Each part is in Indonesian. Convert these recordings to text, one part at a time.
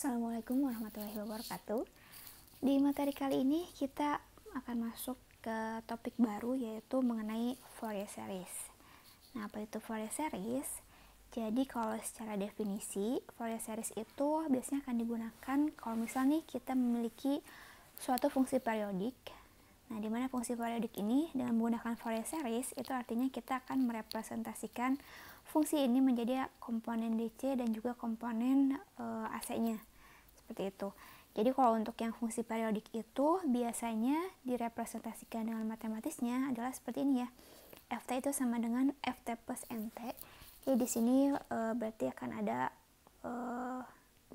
Assalamualaikum warahmatullahi wabarakatuh. Di materi kali ini kita akan masuk ke topik baru yaitu mengenai Fourier series. Nah, apa itu Fourier series? Jadi kalau secara definisi, Fourier series itu biasanya akan digunakan kalau misalnya kita memiliki suatu fungsi periodik. Nah, dimana fungsi periodik ini dengan menggunakan Fourier series itu artinya kita akan merepresentasikan fungsi ini menjadi komponen DC dan juga komponen e, eh, AC-nya seperti itu. Jadi kalau untuk yang fungsi periodik itu biasanya direpresentasikan dengan matematisnya adalah seperti ini ya. FT itu sama dengan FT plus MT. Jadi di sini e, berarti akan ada e,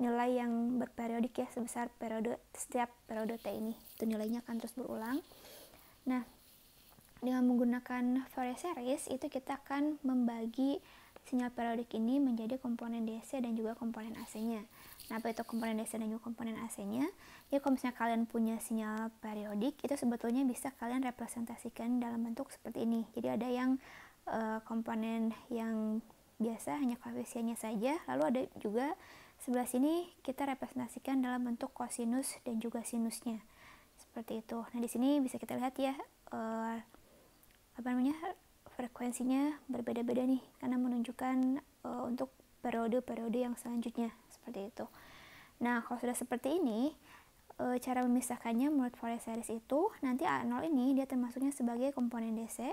nilai yang berperiodik ya sebesar periode setiap periode T ini. Itu nilainya akan terus berulang. Nah, dengan menggunakan Fourier series itu kita akan membagi sinyal periodik ini menjadi komponen DC dan juga komponen AC-nya. Nah, apa itu komponen DC dan juga komponen AC-nya? Ya, kalau misalnya kalian punya sinyal periodik, itu sebetulnya bisa kalian representasikan dalam bentuk seperti ini. Jadi, ada yang uh, komponen yang biasa hanya koefisiennya saja, lalu ada juga sebelah sini kita representasikan dalam bentuk kosinus dan juga sinusnya. Seperti itu. Nah, di sini bisa kita lihat ya, uh, apa namanya, frekuensinya berbeda-beda nih, karena menunjukkan uh, untuk periode-periode yang selanjutnya seperti itu. Nah, kalau sudah seperti ini, e, cara memisahkannya menurut Fourier series itu nanti A0 ini dia termasuknya sebagai komponen DC.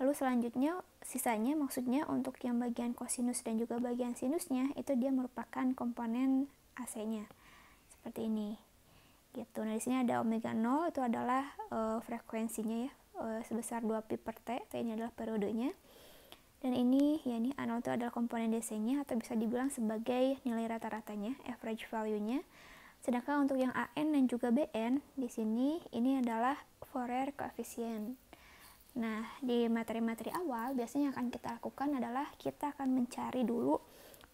Lalu selanjutnya sisanya maksudnya untuk yang bagian kosinus dan juga bagian sinusnya itu dia merupakan komponen AC-nya. Seperti ini. Gitu. Nah, di sini ada omega 0 itu adalah e, frekuensinya ya e, sebesar 2 pi per T. T ini adalah periodenya. Dan ini, ya ini 0 itu adalah komponen DC-nya atau bisa dibilang sebagai nilai rata-ratanya, average value-nya. Sedangkan untuk yang AN dan juga BN, di sini ini adalah Fourier coefficient. Nah, di materi-materi awal biasanya yang akan kita lakukan adalah kita akan mencari dulu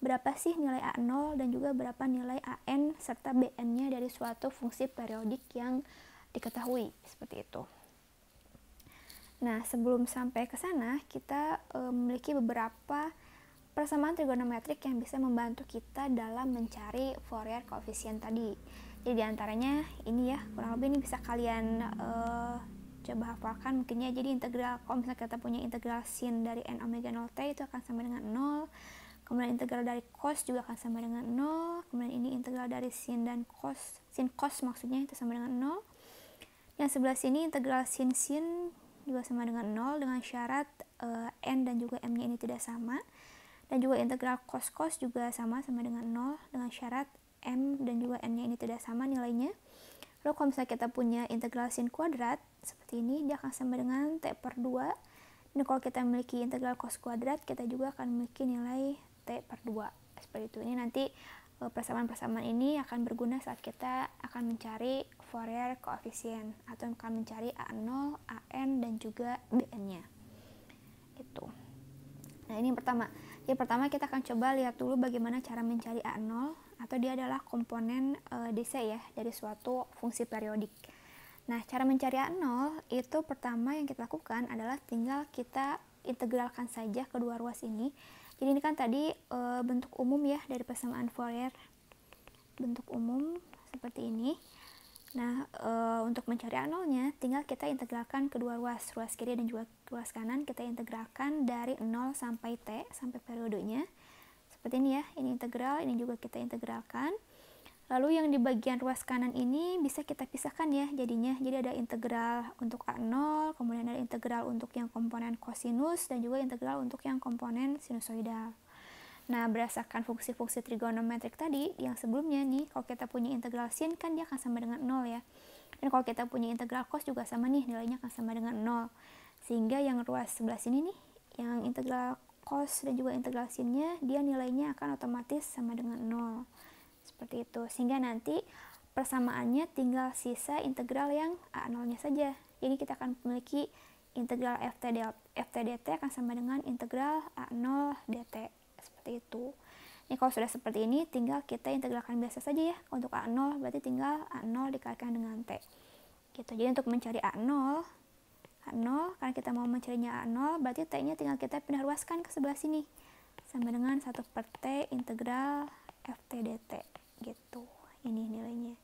berapa sih nilai A0 dan juga berapa nilai AN serta BN-nya dari suatu fungsi periodik yang diketahui, seperti itu. Nah, sebelum sampai ke sana, kita e, memiliki beberapa persamaan trigonometrik yang bisa membantu kita dalam mencari Fourier koefisien tadi. Jadi antaranya ini ya, kurang lebih ini bisa kalian e, coba hafalkan mungkin ya. Jadi integral kalau misalnya kita punya integral sin dari n omega 0 t itu akan sama dengan 0. Kemudian integral dari cos juga akan sama dengan 0. Kemudian ini integral dari sin dan cos, sin cos maksudnya itu sama dengan 0. Yang sebelah sini integral sin sin juga sama dengan 0 dengan syarat uh, n dan juga m-nya ini tidak sama. Dan juga integral cos-cos juga sama sama dengan 0 dengan syarat m dan juga n-nya ini tidak sama nilainya. Lalu kalau misalnya kita punya integral sin kuadrat seperti ini, dia akan sama dengan t per 2. Dan kalau kita memiliki integral cos kuadrat, kita juga akan memiliki nilai t per 2. Seperti itu. Ini nanti Eh, persamaan-persamaan ini akan berguna saat kita akan mencari Fourier koefisien atau akan mencari A0, AN dan juga BN-nya. Itu. Nah, ini yang pertama. Yang pertama kita akan coba lihat dulu bagaimana cara mencari A0 atau dia adalah komponen e, eh, DC ya dari suatu fungsi periodik. Nah, cara mencari A0 itu pertama yang kita lakukan adalah tinggal kita integralkan saja kedua ruas ini jadi ini kan tadi e, bentuk umum ya dari persamaan Fourier. Bentuk umum seperti ini. Nah, e, untuk mencari nolnya tinggal kita integralkan kedua ruas, ruas kiri dan juga ruas kanan kita integralkan dari 0 sampai t sampai periodenya. Seperti ini ya, ini integral, ini juga kita integralkan. Lalu yang di bagian ruas kanan ini bisa kita pisahkan ya jadinya. Jadi ada integral untuk A0, kemudian ada integral untuk yang komponen kosinus, dan juga integral untuk yang komponen sinusoidal. Nah, berdasarkan fungsi-fungsi trigonometrik tadi, yang sebelumnya nih, kalau kita punya integral sin kan dia akan sama dengan 0 ya. Dan kalau kita punya integral cos juga sama nih, nilainya akan sama dengan 0. Sehingga yang ruas sebelah sini nih, yang integral cos dan juga integral sinnya, dia nilainya akan otomatis sama dengan 0 seperti itu sehingga nanti persamaannya tinggal sisa integral yang a 0 saja. Jadi kita akan memiliki integral FT, FT dt akan sama dengan integral A0 dt seperti itu. Ini kalau sudah seperti ini tinggal kita integralkan biasa saja ya. Untuk A0 berarti tinggal A0 dikalikan dengan T. Gitu. Jadi untuk mencari A0 A0 karena kita mau mencarinya A0 berarti T-nya tinggal kita pindah ruaskan ke sebelah sini sama dengan satu per T integral FTDT gitu ini nilainya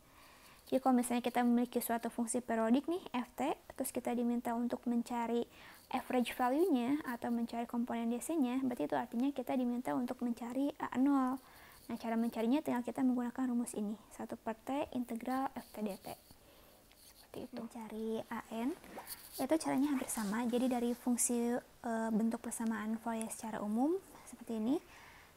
jadi kalau misalnya kita memiliki suatu fungsi periodik nih FT terus kita diminta untuk mencari average value-nya atau mencari komponen DC-nya berarti itu artinya kita diminta untuk mencari A0 nah cara mencarinya tinggal kita menggunakan rumus ini 1 per T integral FTDT seperti itu mencari iya. AN itu caranya hampir sama jadi dari fungsi e, bentuk persamaan Fourier secara umum seperti ini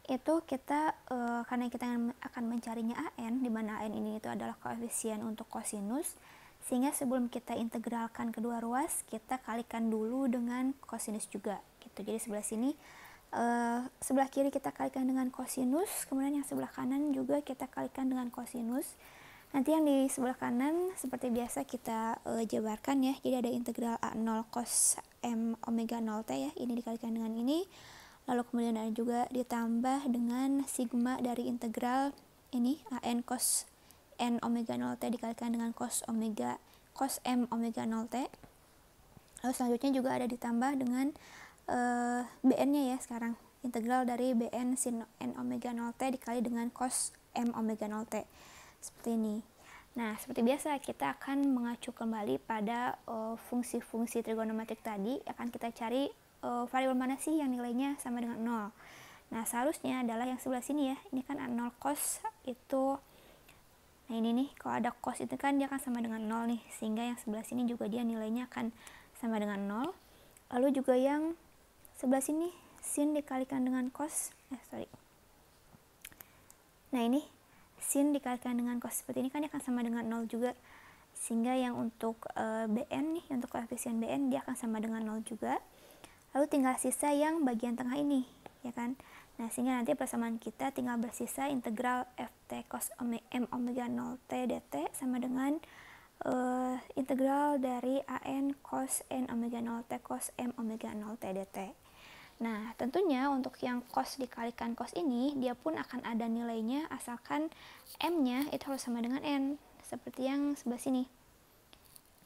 itu kita uh, karena kita akan mencarinya AN di mana AN ini itu adalah koefisien untuk kosinus sehingga sebelum kita integralkan kedua ruas kita kalikan dulu dengan kosinus juga gitu jadi sebelah sini uh, sebelah kiri kita kalikan dengan kosinus kemudian yang sebelah kanan juga kita kalikan dengan kosinus nanti yang di sebelah kanan seperti biasa kita uh, jabarkan ya jadi ada integral A0 cos M omega 0 T ya ini dikalikan dengan ini Lalu kemudian ada juga ditambah dengan sigma dari integral ini AN cos N omega 0 T dikalikan dengan cos omega cos M omega 0 T. Lalu selanjutnya juga ada ditambah dengan uh, eh, BN-nya ya sekarang integral dari BN sin N omega 0 T dikali dengan cos M omega 0 T. Seperti ini. Nah, seperti biasa kita akan mengacu kembali pada eh, fungsi-fungsi uh, fungsi -fungsi trigonometrik tadi akan kita cari uh, eh, variabel mana sih yang nilainya sama dengan 0. Nah, seharusnya adalah yang sebelah sini ya. Ini kan 0 cos itu Nah, ini nih kalau ada cos itu kan dia akan sama dengan 0 nih, sehingga yang sebelah sini juga dia nilainya akan sama dengan 0. Lalu juga yang sebelah sini sin dikalikan dengan cos, eh sorry. Nah, ini sin dikalikan dengan cos seperti ini kan dia akan sama dengan 0 juga sehingga yang untuk e, BN nih untuk koefisien BN dia akan sama dengan 0 juga lalu tinggal sisa yang bagian tengah ini ya kan nah sehingga nanti persamaan kita tinggal bersisa integral ft cos m omega 0 t dt sama dengan uh, integral dari an cos n omega 0 t cos m omega 0 t dt Nah, tentunya untuk yang cos dikalikan cos ini, dia pun akan ada nilainya asalkan M-nya itu harus sama dengan N, seperti yang sebelah sini.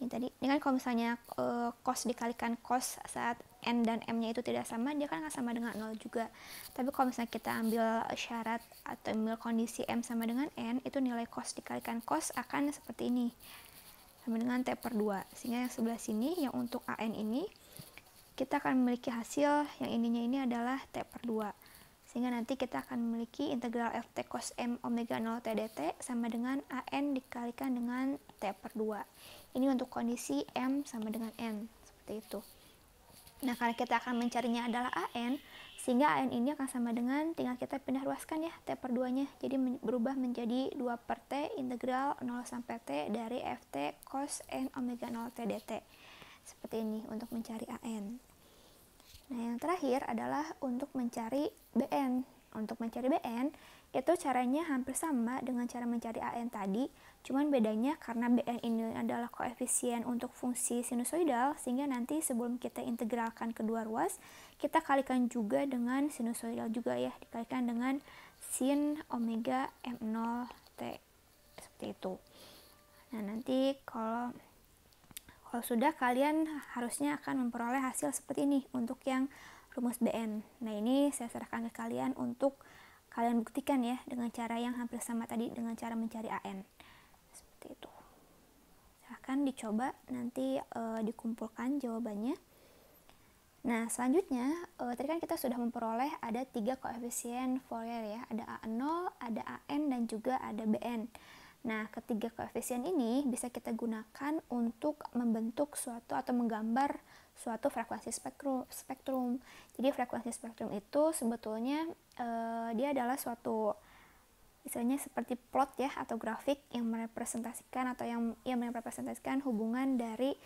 Ini tadi, ini kan kalau misalnya uh, cos dikalikan cos saat N dan M-nya itu tidak sama, dia kan nggak sama dengan 0 juga. Tapi kalau misalnya kita ambil syarat atau ambil kondisi M sama dengan N, itu nilai cos dikalikan cos akan seperti ini. Sama dengan T per 2. Sehingga yang sebelah sini, yang untuk AN ini, kita akan memiliki hasil yang ininya ini adalah T per 2. Sehingga nanti kita akan memiliki integral FT cos M omega 0 T dt sama dengan AN dikalikan dengan T per 2. Ini untuk kondisi M sama dengan N. Seperti itu. Nah, karena kita akan mencarinya adalah AN, sehingga AN ini akan sama dengan tinggal kita pindah ruaskan ya T per 2 nya jadi berubah menjadi 2 per T integral 0 sampai T dari FT cos N omega 0 T dt seperti ini untuk mencari AN nah yang terakhir adalah untuk mencari BN untuk mencari BN, itu caranya hampir sama dengan cara mencari AN tadi, cuman bedanya karena BN ini adalah koefisien untuk fungsi sinusoidal, sehingga nanti sebelum kita integralkan kedua ruas, kita kalikan juga dengan sinusoidal juga ya, dikalikan dengan sin omega M0 T, seperti itu. Nah, nanti kalau kalau sudah kalian harusnya akan memperoleh hasil seperti ini untuk yang rumus BN. Nah, ini saya serahkan ke kalian untuk kalian buktikan ya dengan cara yang hampir sama tadi dengan cara mencari AN. Seperti itu. Silahkan dicoba nanti e, dikumpulkan jawabannya. Nah, selanjutnya e, tadi kan kita sudah memperoleh ada tiga koefisien Fourier ya, ada A0, ada AN dan juga ada BN. Nah, ketiga koefisien ini bisa kita gunakan untuk membentuk suatu atau menggambar suatu frekuensi spektrum. spektrum. Jadi frekuensi spektrum itu sebetulnya uh, dia adalah suatu misalnya seperti plot ya atau grafik yang merepresentasikan atau yang yang merepresentasikan hubungan dari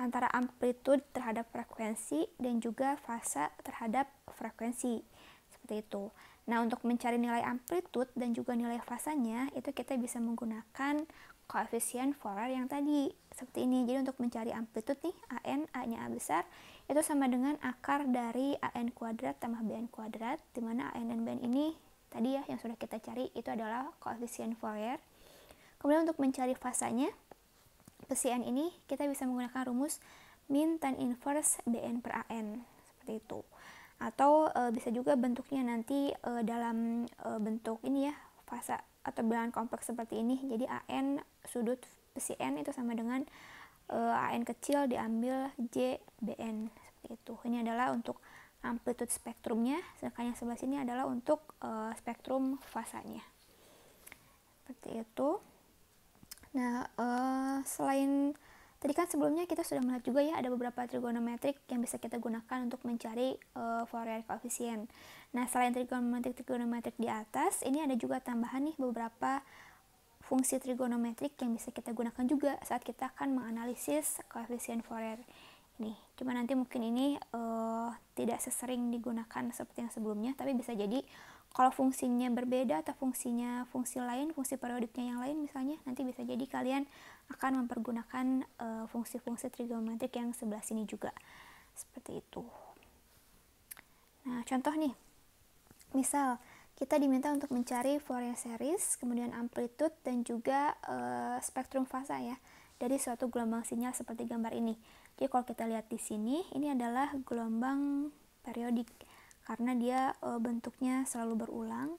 antara amplitude terhadap frekuensi dan juga fase terhadap frekuensi seperti itu. Nah, untuk mencari nilai amplitude dan juga nilai fasanya itu kita bisa menggunakan koefisien Fourier yang tadi seperti ini. Jadi untuk mencari amplitude nih AN, A-nya A besar, itu sama dengan akar dari AN kuadrat tambah BN kuadrat, dimana mana AN dan BN ini tadi ya yang sudah kita cari itu adalah koefisien Fourier. Kemudian untuk mencari fasanya, pesian ini kita bisa menggunakan rumus min tan inverse BN per AN, seperti itu. Atau e, bisa juga bentuknya nanti e, dalam e, bentuk ini ya, fasa atau bilangan kompleks seperti ini jadi AN sudut PCN itu sama dengan e, eh, AN kecil diambil JBN seperti itu ini adalah untuk amplitude spektrumnya sedangkan yang sebelah sini adalah untuk e, spektrum fasanya seperti itu nah e, selain Tadi kan sebelumnya kita sudah melihat juga ya ada beberapa trigonometrik yang bisa kita gunakan untuk mencari uh, Fourier koefisien. Nah, selain trigonometrik-trigonometrik di atas, ini ada juga tambahan nih beberapa fungsi trigonometrik yang bisa kita gunakan juga saat kita akan menganalisis koefisien Fourier. Ini, cuma nanti mungkin ini uh, tidak sesering digunakan seperti yang sebelumnya, tapi bisa jadi kalau fungsinya berbeda atau fungsinya fungsi lain, fungsi periodiknya yang lain misalnya, nanti bisa jadi kalian akan mempergunakan eh, fungsi-fungsi uh, trigonometrik yang sebelah sini juga. Seperti itu. Nah, contoh nih, Misal, kita diminta untuk mencari Fourier series, kemudian amplitude dan juga e, eh, spektrum fasa ya dari suatu gelombang sinyal seperti gambar ini. Jadi kalau kita lihat di sini, ini adalah gelombang periodik karena dia e, bentuknya selalu berulang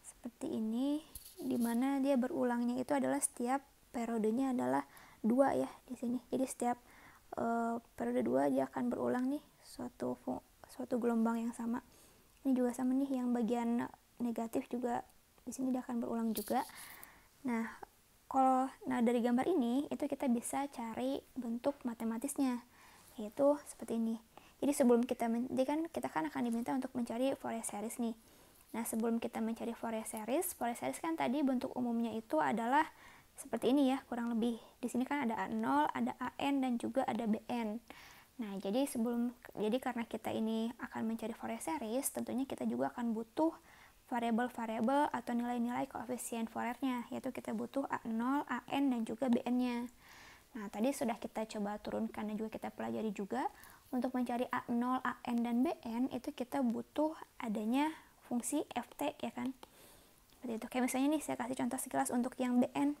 seperti ini, di mana dia berulangnya itu adalah setiap periodenya adalah dua ya di sini. Jadi setiap e, periode dua dia akan berulang nih suatu suatu gelombang yang sama ini juga sama nih yang bagian negatif juga di sini dia akan berulang juga nah kalau nah dari gambar ini itu kita bisa cari bentuk matematisnya yaitu seperti ini jadi sebelum kita jadi kan kita kan akan diminta untuk mencari Fourier series nih nah sebelum kita mencari Fourier series Fourier series kan tadi bentuk umumnya itu adalah seperti ini ya kurang lebih di sini kan ada A0 ada AN dan juga ada BN Nah, jadi sebelum jadi karena kita ini akan mencari Fourier series, tentunya kita juga akan butuh variabel-variabel atau nilai-nilai koefisien Fouriernya, yaitu kita butuh A0, AN dan juga BN-nya. Nah, tadi sudah kita coba turunkan dan juga kita pelajari juga untuk mencari A0, AN dan BN itu kita butuh adanya fungsi FT ya kan. Seperti itu. Kayak misalnya nih saya kasih contoh sekilas untuk yang BN.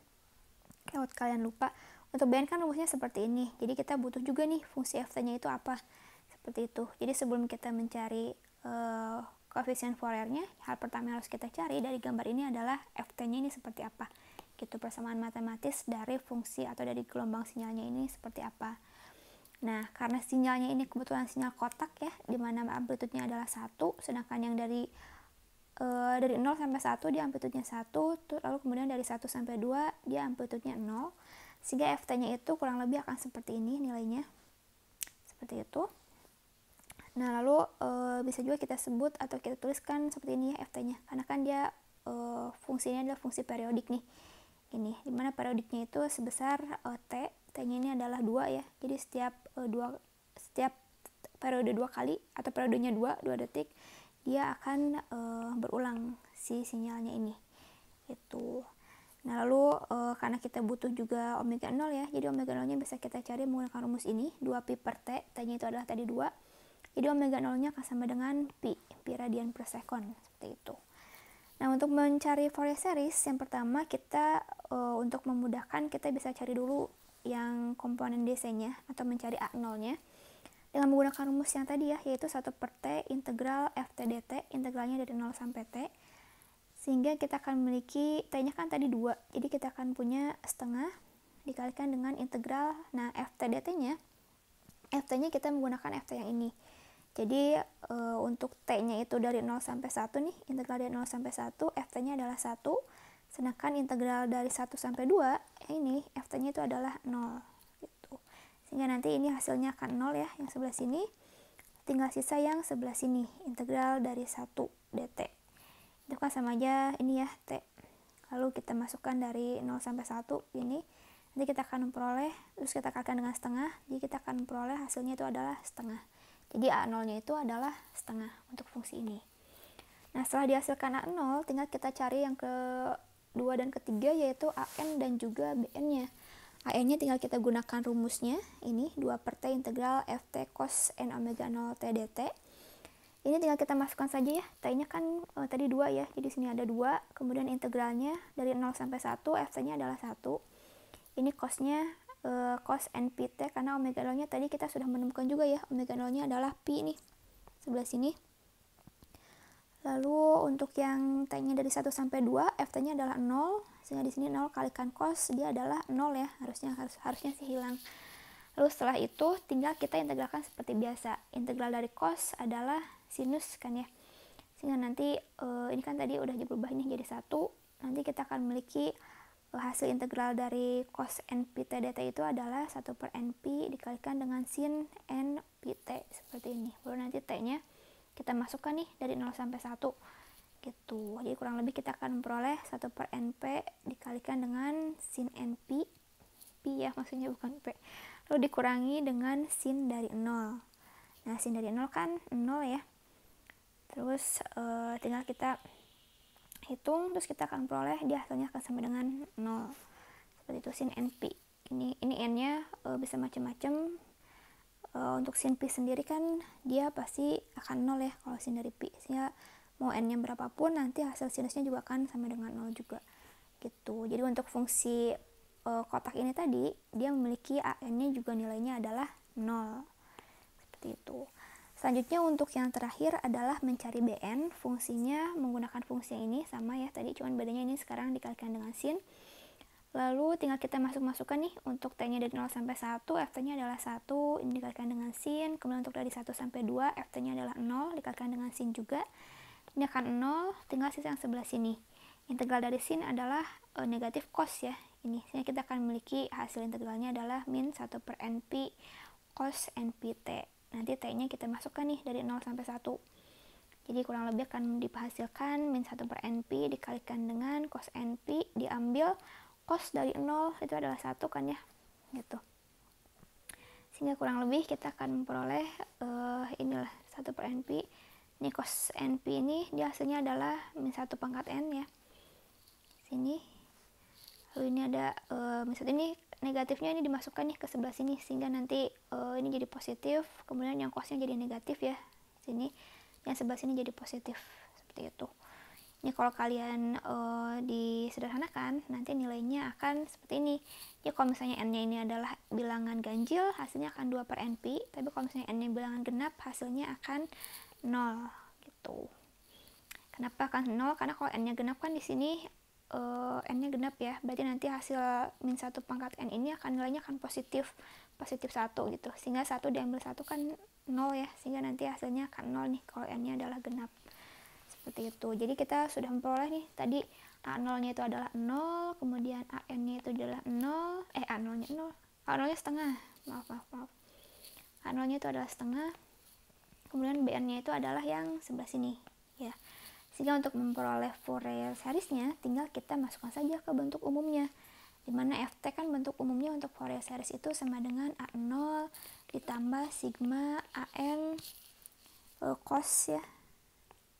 Kalau kalian lupa untuk BN kan rumusnya seperti ini. Jadi kita butuh juga nih fungsi f-nya itu apa. Seperti itu. Jadi sebelum kita mencari uh, koefisien Fourier-nya, hal pertama yang harus kita cari dari gambar ini adalah f nya ini seperti apa. Gitu persamaan matematis dari fungsi atau dari gelombang sinyalnya ini seperti apa. Nah, karena sinyalnya ini kebetulan sinyal kotak ya, di mana amplitudenya adalah satu, sedangkan yang dari e, dari 0 sampai 1 dia amplitudenya 1, lalu kemudian dari 1 sampai 2 dia amplitudenya 0 sehingga FT-nya itu kurang lebih akan seperti ini nilainya seperti itu nah lalu e, bisa juga kita sebut atau kita tuliskan seperti ini ya FT-nya karena kan dia e, fungsinya adalah fungsi periodik nih ini dimana periodiknya itu sebesar e, T T-nya ini adalah dua ya jadi setiap e, dua setiap periode dua kali atau periodenya dua dua detik dia akan e, berulang si sinyalnya ini itu Nah, lalu e, karena kita butuh juga omega 0 ya, jadi omega 0-nya bisa kita cari menggunakan rumus ini, 2pi per t, t-nya itu adalah tadi 2. Jadi omega 0-nya akan sama dengan pi, pi radian per second, seperti itu. Nah, untuk mencari Fourier series, yang pertama kita e, untuk memudahkan kita bisa cari dulu yang komponen DC-nya atau mencari A0-nya dengan menggunakan rumus yang tadi ya, yaitu 1 per T integral f dt, integralnya dari 0 sampai T sehingga kita akan memiliki t-nya kan tadi dua jadi kita akan punya setengah dikalikan dengan integral nah f t dt-nya f t-nya kita menggunakan f t yang ini jadi e, untuk t-nya itu dari 0 sampai 1 nih integral dari 0 sampai 1 f t-nya adalah 1 sedangkan integral dari 1 sampai 2 ini f t-nya itu adalah 0 gitu sehingga nanti ini hasilnya akan 0 ya yang sebelah sini tinggal sisa yang sebelah sini integral dari 1 dt itu kan sama aja ini ya T lalu kita masukkan dari 0 sampai 1 ini nanti kita akan memperoleh terus kita kalikan dengan setengah jadi kita akan memperoleh hasilnya itu adalah setengah jadi A0 nya itu adalah setengah untuk fungsi ini nah setelah dihasilkan A0 tinggal kita cari yang ke kedua dan ketiga yaitu AN dan juga BN nya AN nya tinggal kita gunakan rumusnya ini 2 per T integral FT cos N omega 0 T dt ini tinggal kita masukkan saja ya, t-nya kan eh, tadi dua ya, jadi sini ada dua, kemudian integralnya dari 0 sampai 1, f-nya adalah satu, Ini cosnya e, cos NPT karena omega nolnya tadi kita sudah menemukan juga ya, omega nolnya adalah pi nih, sebelah sini. Lalu untuk yang t-nya dari 1 sampai 2, f-nya adalah nol, sehingga di sini 0 kalikan cos dia adalah nol ya, harusnya harus harusnya sih hilang. Lalu setelah itu tinggal kita integralkan seperti biasa. Integral dari cos adalah sinus kan ya sehingga nanti uh, ini kan tadi udah diubah nih jadi satu nanti kita akan memiliki eh, hasil integral dari cos t dt itu adalah 1 per n np dikalikan dengan sin n t seperti ini baru nanti t nya kita masukkan nih dari 0 sampai 1 gitu jadi kurang lebih kita akan memperoleh 1 per n p dikalikan dengan sin n np p ya maksudnya bukan p lalu dikurangi dengan sin dari 0 nah sin dari 0 kan 0 ya terus uh, tinggal kita hitung terus kita akan peroleh dia hasilnya akan sama dengan 0 seperti itu sin np ini ini n nya uh, bisa macam-macam uh, untuk sin p sendiri kan dia pasti akan 0 ya kalau sin dari p sehingga mau n nya berapapun nanti hasil sinusnya juga akan sama dengan 0 juga gitu jadi untuk fungsi uh, kotak ini tadi dia memiliki an nya juga nilainya adalah 0 seperti itu Selanjutnya untuk yang terakhir adalah mencari BN. Fungsinya menggunakan fungsi ini sama ya tadi cuman bedanya ini sekarang dikalikan dengan sin. Lalu tinggal kita masuk-masukkan nih untuk T-nya dari 0 sampai 1, F-nya adalah 1, ini dikalikan dengan sin. Kemudian untuk dari 1 sampai 2, F-nya adalah 0, dikalikan dengan sin juga. Ini akan 0, tinggal sisa yang sebelah sini. Integral dari sin adalah e, negatif cos ya. Ini, sehingga kita akan memiliki hasil integralnya adalah min 1 per NP cos NPT nanti t-nya kita masukkan nih dari 0 sampai 1 jadi kurang lebih akan dihasilkan min 1 per NP dikalikan dengan cos NP diambil cos dari 0 itu adalah 1 kan ya gitu sehingga kurang lebih kita akan memperoleh uh, inilah 1 per NP ini cos NP ini dia hasilnya adalah min 1 pangkat N ya sini lalu oh, ini ada uh, eh, misalnya ini negatifnya ini dimasukkan nih ke sebelah sini sehingga nanti uh, ini jadi positif kemudian yang kosnya jadi negatif ya sini yang sebelah sini jadi positif seperti itu ini kalau kalian uh, disederhanakan nanti nilainya akan seperti ini ya kalau misalnya n-nya ini adalah bilangan ganjil hasilnya akan 2 per np tapi kalau misalnya n-nya bilangan genap hasilnya akan 0 gitu kenapa akan 0 karena kalau n-nya genap kan di sini uh, n-nya genap ya berarti nanti hasil min satu pangkat n ini akan nilainya akan positif positif satu gitu sehingga satu diambil satu kan nol ya sehingga nanti hasilnya akan nol nih kalau n-nya adalah genap seperti itu jadi kita sudah memperoleh nih tadi a nolnya itu adalah nol, kemudian a n-nya itu adalah nol, eh a nolnya nol, a nolnya setengah maaf maaf maaf a nolnya itu adalah setengah kemudian bn-nya itu adalah yang sebelah sini sehingga untuk memperoleh Fourier seriesnya, tinggal kita masukkan saja ke bentuk umumnya. Dimana ft kan bentuk umumnya untuk Fourier series itu sama dengan A0 ditambah sigma AN e, cos ya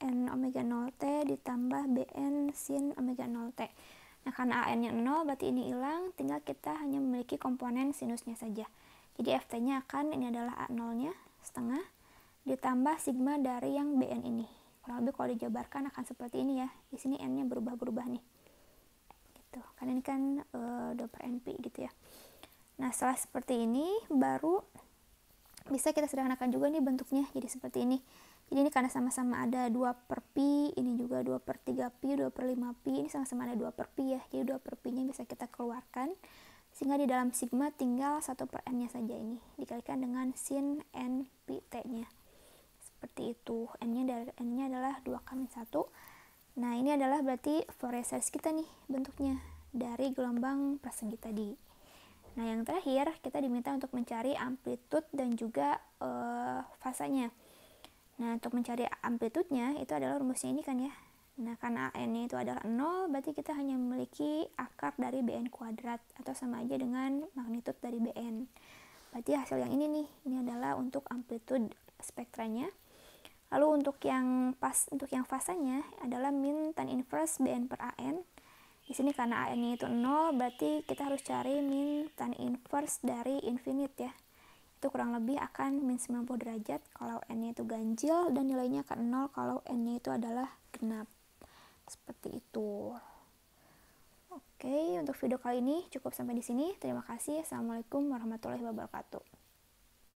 n omega 0 t ditambah bn sin omega 0 t. Nah karena an nya 0 berarti ini hilang, tinggal kita hanya memiliki komponen sinusnya saja. Jadi ft nya akan ini adalah a 0 nya setengah ditambah sigma dari yang bn ini kurang lebih kalau dijabarkan akan seperti ini ya di sini n-nya berubah-berubah nih gitu karena ini kan e, eh, doper NP gitu ya nah setelah seperti ini baru bisa kita sederhanakan juga nih bentuknya jadi seperti ini jadi ini karena sama-sama ada 2 per pi, ini juga 2 per 3 pi, 2 per 5 pi, ini sama-sama ada 2 per pi ya. Jadi 2 per pi-nya bisa kita keluarkan. Sehingga di dalam sigma tinggal 1 per n-nya saja ini. Dikalikan dengan sin n pi t-nya seperti itu n-nya dari n-nya adalah dua kali satu nah ini adalah berarti Fourier kita nih bentuknya dari gelombang persegi tadi nah yang terakhir kita diminta untuk mencari amplitude dan juga uh, eh, fasanya nah untuk mencari amplitude-nya itu adalah rumusnya ini kan ya nah karena n itu adalah 0 berarti kita hanya memiliki akar dari bn kuadrat atau sama aja dengan magnitude dari bn berarti hasil yang ini nih ini adalah untuk amplitude spektranya Lalu untuk yang pas untuk yang fasanya adalah min tan inverse BN per AN. Di sini karena AN itu 0, berarti kita harus cari min tan inverse dari infinite ya. Itu kurang lebih akan min 90 derajat kalau N-nya itu ganjil dan nilainya akan 0 kalau n itu adalah genap. Seperti itu. Oke, untuk video kali ini cukup sampai di sini. Terima kasih. Assalamualaikum warahmatullahi wabarakatuh.